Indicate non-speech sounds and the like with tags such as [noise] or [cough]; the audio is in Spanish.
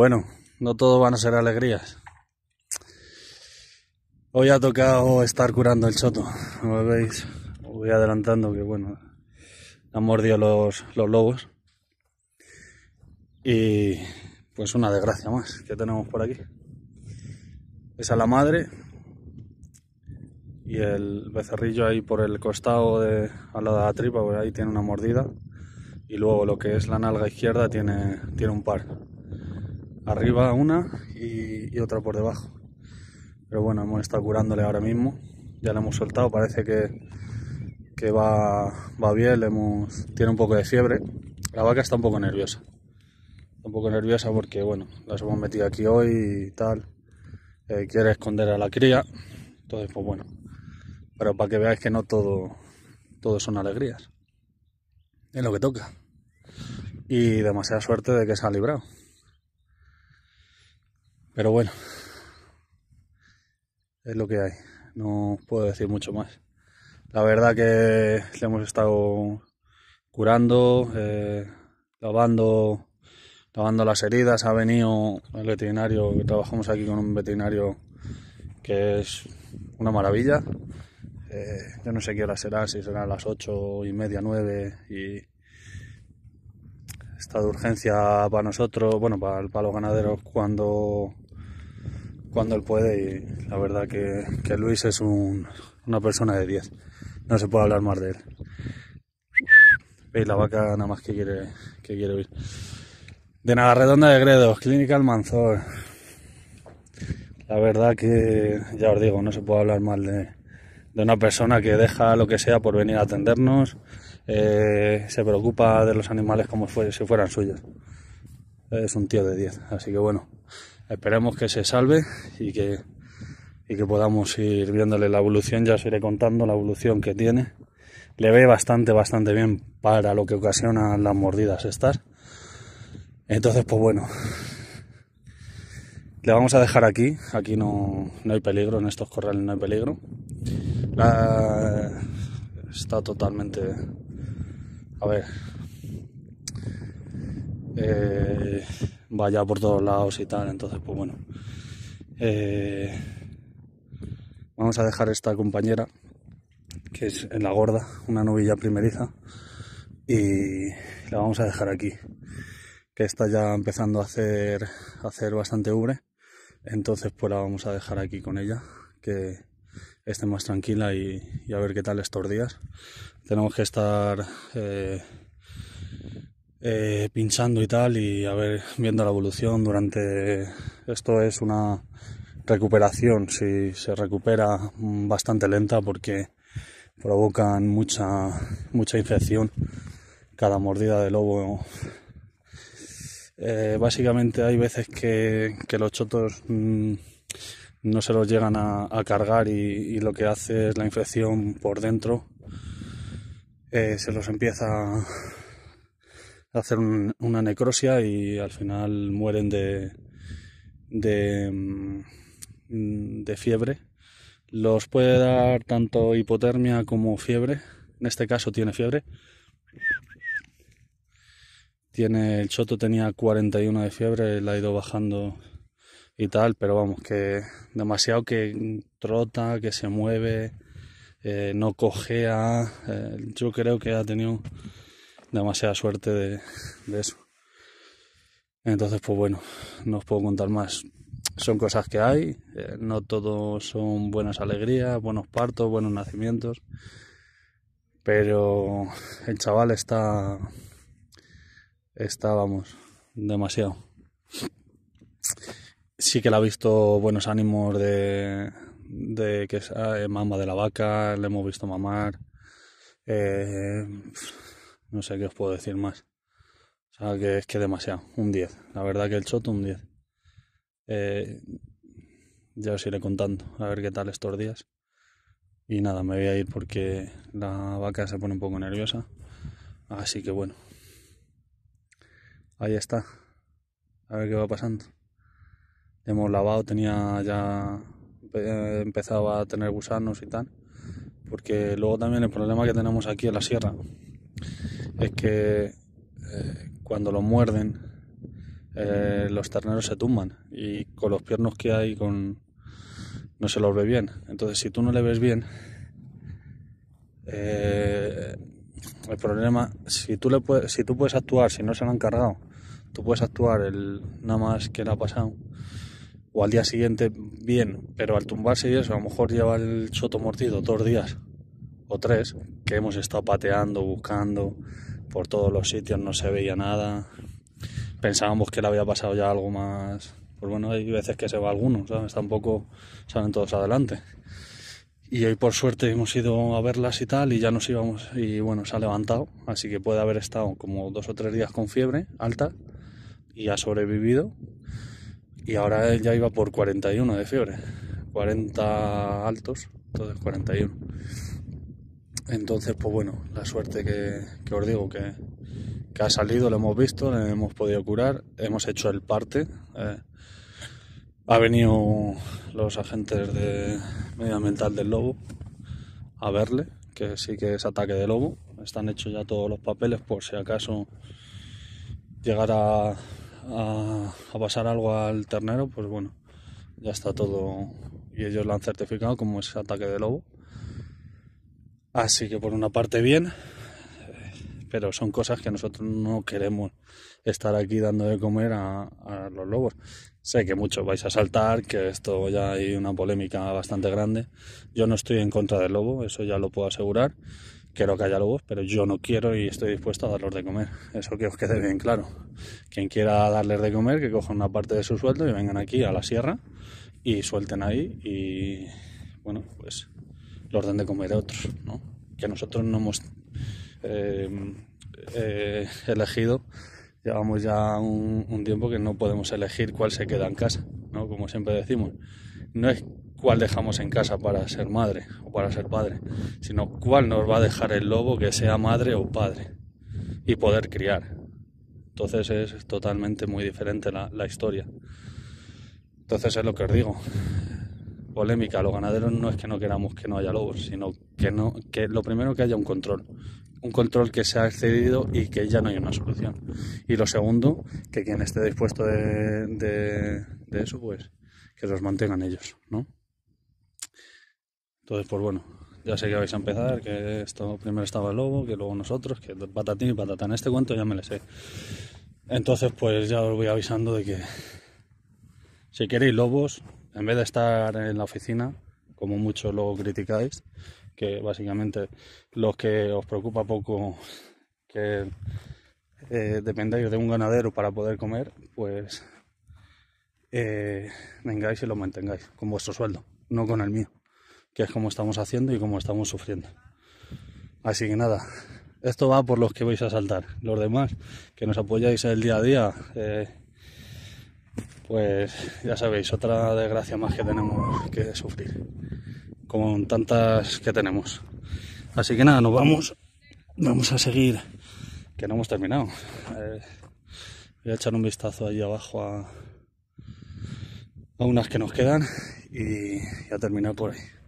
Bueno, no todo van a ser alegrías. Hoy ha tocado estar curando el choto, como veis. voy adelantando que, bueno, han mordido los, lobos. Y pues una desgracia más que tenemos por aquí. es a la madre y el becerrillo ahí por el costado de, al de la tripa, pues ahí tiene una mordida. Y luego lo que es la nalga izquierda tiene, tiene un par arriba una y, otra por debajo. Pero bueno, hemos estado curándole ahora mismo. Ya la hemos soltado, parece que, va, va bien, le hemos, tiene un poco de fiebre. La vaca está un poco nerviosa. un poco nerviosa porque, bueno, las hemos metido aquí hoy y tal. Eh, quiere esconder a la cría. Entonces, pues bueno. Pero para que veáis que no todo, todo son alegrías. Es lo que toca. Y demasiada suerte de que se ha librado. Pero bueno, es lo que hay. No puedo decir mucho más. La verdad que le hemos estado curando, eh, lavando, lavando las heridas. Ha venido el veterinario, trabajamos aquí con un veterinario que es una maravilla. Eh, yo no sé qué hora será, si serán las ocho y media, nueve y está de urgencia para nosotros, bueno, para los ganaderos cuando cuando él puede y la verdad que, que Luis es un, una persona de 10. No se puede hablar más de él. Veis la vaca nada más que quiere, que quiere huir. De Navarredonda de Gredos, Clínica Almanzor. La verdad que, ya os digo, no se puede hablar mal de, una persona que deja lo que sea por venir a atendernos, eh, se preocupa de los animales como si fueran suyos. Es un tío de 10, así que bueno, Esperemos que se salve y que, que podamos ir viéndole la evolución. Ya os iré contando la evolución que tiene. Le ve bastante, bastante bien para lo que ocasionan las mordidas estas. Entonces, pues bueno, le vamos a dejar aquí. Aquí no, hay peligro, en estos corrales no hay peligro. está totalmente. A ver. Eh, vaya por todos lados y tal. Entonces, pues bueno. Eh, vamos a dejar esta compañera, que es en la gorda, una novilla primeriza, y la vamos a dejar aquí, que está ya empezando a hacer, hacer bastante ubre. Entonces, pues la vamos a dejar aquí con ella, que esté más tranquila y, a ver qué tal estos días. Tenemos que estar. Eh, eh, pinchando y tal y a ver, viendo la evolución durante... Esto es una recuperación, si se recupera mm, bastante lenta porque provocan mucha, mucha infección. Cada mordida de lobo eh, básicamente hay veces que, los chotos mm, no se los llegan a, cargar y, lo que hace es la infección por dentro. Eh, se los empieza hacer una necrosia y al final mueren de, de, mm, de fiebre. Los puede dar tanto hipotermia como fiebre. En este caso tiene fiebre. Tiene el choto tenía 41 de fiebre, la ha ido bajando y tal, pero vamos, que demasiado que trota, que se mueve, eh, no cojea. Eh, yo creo que ha tenido demasiada suerte de, eso. Entonces, pues bueno, no os puedo contar más. Son cosas que hay, eh, no todos son buenas alegrías, buenos partos, buenos nacimientos, pero el chaval está, está, vamos, demasiado. Sí que le ha visto buenos ánimos de, de que es eh, mamá de la vaca, le hemos visto mamar. Eh, no sé qué os puedo decir más. O sea, que es que demasiado. Un 10. La verdad que el choto un 10. Eh, ya os iré contando a ver qué tal estos días. Y nada, me voy a ir porque la vaca se pone un poco nerviosa. Así que bueno. Ahí está. A ver qué va pasando. hemos lavado, tenía ya eh, empezaba a tener gusanos y tal. Porque luego también el problema que tenemos aquí en la sierra es que eh, cuando lo muerden eh, los terneros se tumban y con los piernos que hay con no se los ve bien. Entonces si tú no le ves bien, eh, el problema, si tú, le puedes, si tú puedes actuar, si no se lo han cargado, tú puedes actuar el nada más que le ha pasado o al día siguiente bien, pero al tumbarse y eso, a lo mejor lleva el choto mordido dos días o tres, que hemos estado pateando, buscando, por todos los sitios no se veía nada. Pensábamos que le había pasado ya algo más. Pues bueno, hay veces que se va alguno, ¿sabes? Tampoco salen todos adelante. Y hoy por suerte hemos ido a verlas y tal, y ya nos íbamos, y bueno, se ha levantado, así que puede haber estado como dos o tres días con fiebre alta, y ha sobrevivido, y ahora él ya iba por 41 de fiebre, 40 altos, entonces 41. Entonces, pues bueno, la suerte que, os digo que, ha salido, lo hemos visto, lo hemos podido curar, hemos hecho el parte. Eh. ha venido los agentes de medioambiental del lobo a verle, que sí que es ataque de lobo. Están hechos ya todos los papeles por si acaso llegara a pasar algo al ternero, pues bueno, ya está todo y ellos lo han certificado como es ataque de lobo. Así que por una parte bien, pero son cosas que nosotros no queremos estar aquí dando de comer a, los lobos. Sé que muchos vais a saltar, que esto ya hay una polémica bastante grande. Yo no estoy en contra del lobo, eso ya lo puedo asegurar. Quiero que haya lobos, pero yo no quiero y estoy dispuesto a darlos de comer. Eso que os quede bien claro. Quien quiera darles de comer, que cojan una parte de su sueldo y vengan aquí a la sierra y suelten ahí y bueno, pues ...el orden de comer de otros, ¿no? que nosotros no hemos eh, eh, elegido. Llevamos ya un, un, tiempo que no podemos elegir cuál se queda en casa, ¿no? como siempre decimos. No es cuál dejamos en casa para ser madre o para ser padre, sino cuál nos va a dejar el lobo que sea madre o padre y poder criar. Entonces es totalmente muy diferente la, la historia. Entonces es lo que os digo polémica a los ganaderos no es que no queramos que no haya lobos, sino que no que lo primero que haya un control, un control que se ha excedido y que ya no hay una solución. Y lo segundo, que quien esté dispuesto de, eso, pues que los mantengan ellos, ¿no? Entonces, pues bueno, ya sé que vais a empezar, que esto primero estaba el lobo, que luego nosotros, que patatín y patatán. Este cuento ya me lo sé. Entonces, pues ya os voy avisando de que si queréis lobos, en vez de estar en la oficina, como muchos lo criticáis, que básicamente los que os preocupa poco [laughs] que eh, dependáis de un ganadero para poder comer, pues eh, vengáis y lo mantengáis con vuestro sueldo, no con el mío, que es como estamos haciendo y como estamos sufriendo. Así que nada, esto va por los que vais a saltar. Los demás que nos apoyáis el día a día, eh, pues ya sabéis, otra desgracia más que tenemos que sufrir, con tantas que tenemos. Así que nada, nos vamos, vamos a seguir, que no hemos terminado. voy a echar un vistazo ahí abajo a, unas que nos quedan y, y a terminar por ahí.